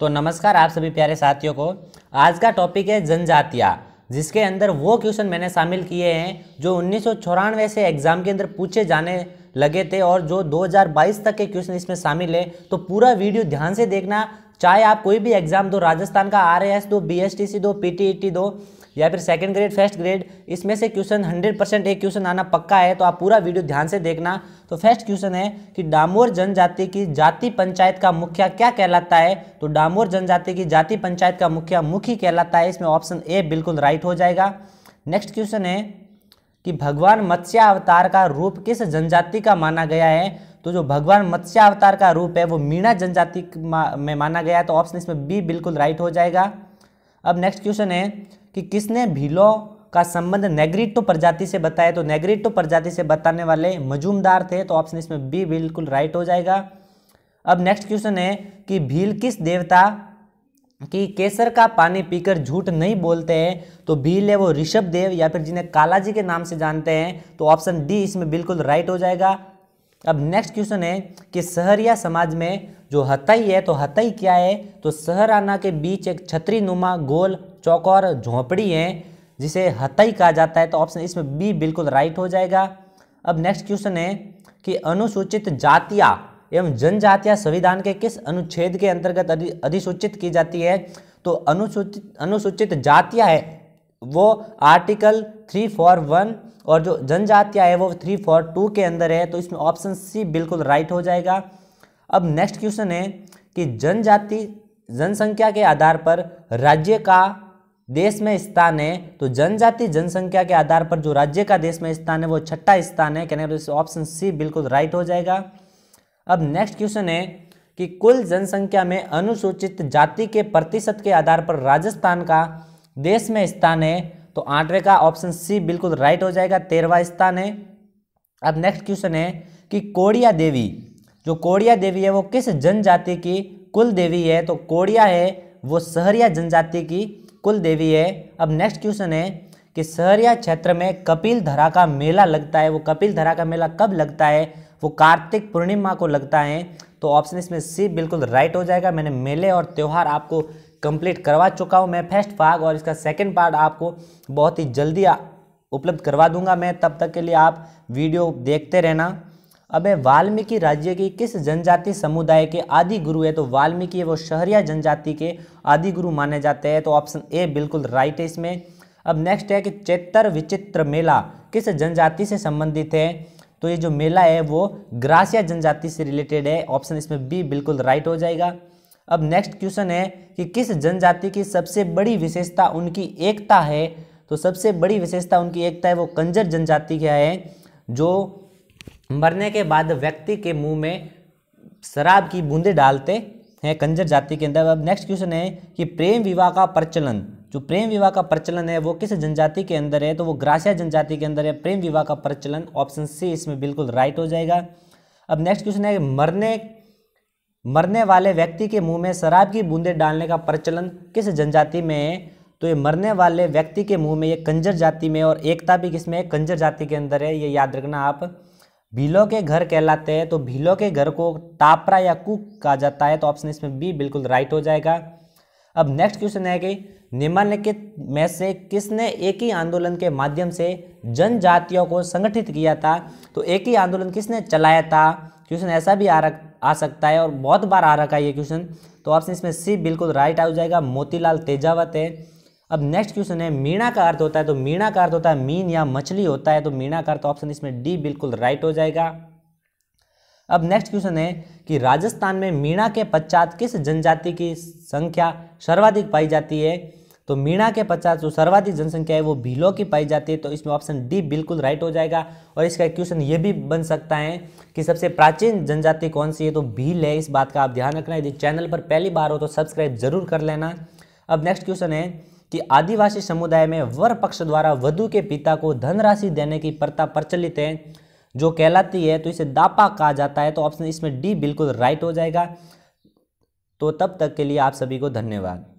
तो नमस्कार आप सभी प्यारे साथियों को आज का टॉपिक है जनजातियाँ जिसके अंदर वो क्वेश्चन मैंने शामिल किए हैं जो उन्नीस से एग्ज़ाम के अंदर पूछे जाने लगे थे और जो 2022 तक के क्वेश्चन इसमें शामिल है तो पूरा वीडियो ध्यान से देखना चाहे आप कोई भी एग्जाम दो राजस्थान का आर दो बी दो पी e दो या फिर सेकंड ग्रेड फर्स्ट ग्रेड इसमें से क्वेश्चन 100 परसेंट एक क्वेश्चन आना पक्का है तो आप पूरा वीडियो ध्यान से देखना तो फर्स्ट क्वेश्चन है कि डामोर जनजाति की जाति पंचायत का मुखिया क्या कहलाता है तो डामोर जनजाति की जाति पंचायत का मुखिया मुखी कहलाता है इसमें ऑप्शन ए बिल्कुल राइट हो जाएगा नेक्स्ट क्वेश्चन है कि भगवान मत्स्य अवतार का रूप किस जनजाति का माना गया है तो जो भगवान अवतार का रूप है वो मीणा जनजाति में माना गया तो ऑप्शन इसमें बी बिल्कुल राइट हो जाएगा अब नेक्स्ट क्वेश्चन है कि किसने भीलो का संबंध नेग्रिटो प्रजाति से बताया तो नेग्रिटो प्रजाति से बताने वाले मजूमदार थे तो ऑप्शन इसमें बी बिल्कुल राइट हो जाएगा अब नेक्स्ट क्वेश्चन है कि भील किस देवता कि केसर का पानी पीकर झूठ नहीं बोलते हैं तो भील है वो ऋषभ देव या फिर जिन्हें कालाजी के नाम से जानते हैं तो ऑप्शन डी इसमें बिल्कुल राइट हो जाएगा अब नेक्स्ट क्वेश्चन है कि या समाज में जो हतई है तो हतई क्या है तो शहर आना के बीच एक छतरी नुमा गोल चौकोर झोंपड़ी है जिसे हतई कहा जाता है तो ऑप्शन इसमें बी बिल्कुल राइट हो जाएगा अब नेक्स्ट क्वेश्चन है कि अनुसूचित जातियाँ एवं जनजातियाँ संविधान के किस अनुच्छेद के अंतर्गत अधिसूचित की जाती है तो अनुसूचित अनुसूचित जातियाँ है वो आर्टिकल थ्री फोर वन और जो जनजातियाँ है वो थ्री फोर टू के अंदर है तो इसमें ऑप्शन सी बिल्कुल राइट हो जाएगा अब नेक्स्ट क्वेश्चन है कि जनजाति जनसंख्या के आधार पर राज्य का देश में स्थान है तो जनजाति जनसंख्या के आधार पर जो राज्य का देश में स्थान है वो छठा स्थान है कहने का मतलब ऑप्शन सी बिल्कुल राइट हो जाएगा अब नेक्स्ट क्वेश्चन है कि कुल जनसंख्या में अनुसूचित जाति के प्रतिशत के आधार पर राजस्थान का देश में स्थान है तो आठवें का ऑप्शन सी बिल्कुल राइट हो जाएगा तेरहवा स्थान है अब नेक्स्ट क्वेश्चन है कि कोड़िया देवी जो कोड़िया देवी है वो किस जनजाति की कुल देवी है तो कोड़िया है वो सहरिया जनजाति की कुल देवी है अब नेक्स्ट क्वेश्चन है कि सहरिया क्षेत्र में कपिल धरा का मेला लगता है वो कपिल धरा का मेला कब लगता है वो कार्तिक पूर्णिमा को लगता है तो ऑप्शन इसमें सी बिल्कुल राइट हो जाएगा मैंने मेले और त्यौहार आपको कंप्लीट करवा चुका हूँ मैं फर्स्ट भाग और इसका सेकेंड पार्ट आपको बहुत ही जल्दी उपलब्ध करवा दूंगा मैं तब तक के लिए आप वीडियो देखते रहना अब है वाल्मीकि राज्य की किस जनजाति समुदाय के आदि गुरु है तो वाल्मीकि वो शहरिया जनजाति के आदि गुरु माने जाते हैं तो ऑप्शन ए बिल्कुल राइट है इसमें अब नेक्स्ट है कि चैत्र विचित्र मेला किस जनजाति से संबंधित है तो ये जो मेला है वो ग्रासिया जनजाति से रिलेटेड है ऑप्शन इसमें बी बिल्कुल राइट हो जाएगा अब नेक्स्ट क्वेश्चन है कि किस जनजाति की सबसे बड़ी विशेषता उनकी एकता है तो सबसे बड़ी विशेषता उनकी एकता है वो कंजर जनजाति क्या है जो मरने के बाद व्यक्ति के मुंह में शराब की बूंदे डालते हैं कंजर जाति के अंदर अब नेक्स्ट क्वेश्चन है कि प्रेम विवाह का प्रचलन जो प्रेम विवाह का प्रचलन है वो किस जनजाति के अंदर है तो वो ग्रासिया जनजाति के अंदर है प्रेम विवाह का प्रचलन ऑप्शन सी इसमें बिल्कुल राइट हो जाएगा अब नेक्स्ट क्वेश्चन है मरने मरने वाले व्यक्ति के मुंह में शराब की बूंदें डालने का प्रचलन किस जनजाति में है तो ये मरने वाले व्यक्ति के मुंह में ये कंजर जाति में और एकता भी किस में है कंजर जाति के अंदर है ये याद रखना आप भीलों के घर कहलाते हैं तो भीलों के घर को तापरा या कुक कहा जाता है तो ऑप्शन इसमें बी बिल्कुल राइट हो जाएगा अब नेक्स्ट क्वेश्चन है कि निम्नलिखित में से किसने एक ही आंदोलन के माध्यम से जनजातियों को संगठित किया था तो एक ही आंदोलन किसने चलाया था क्वेश्चन ऐसा भी आ रख आ सकता है और बहुत बार आ रखा है ये क्वेश्चन तो ऑप्शन इसमें सी बिल्कुल राइट आ जाएगा मोतीलाल तेजावत है अब नेक्स्ट क्वेश्चन है मीणा का अर्थ होता है तो मीणा का अर्थ होता है मीन या मछली होता है तो मीणा का अर्थ ऑप्शन इसमें डी बिल्कुल राइट हो जाएगा अब नेक्स्ट क्वेश्चन है कि राजस्थान में मीणा के पश्चात किस जनजाति की संख्या सर्वाधिक पाई जाती है तो मीणा के पचास जो सर्वाधिक जनसंख्या है वो भीलों की पाई जाती है तो इसमें ऑप्शन डी बिल्कुल राइट हो जाएगा और इसका क्वेश्चन ये भी बन सकता है कि सबसे प्राचीन जनजाति कौन सी है तो भील है इस बात का आप ध्यान रखना यदि चैनल पर पहली बार हो तो सब्सक्राइब जरूर कर लेना अब नेक्स्ट क्वेश्चन है कि आदिवासी समुदाय में वर पक्ष द्वारा वधु के पिता को धनराशि देने की प्रथा प्रचलित है जो कहलाती है तो इसे दापा कहा जाता है तो ऑप्शन इसमें डी बिल्कुल राइट हो जाएगा तो तब तक के लिए आप सभी को धन्यवाद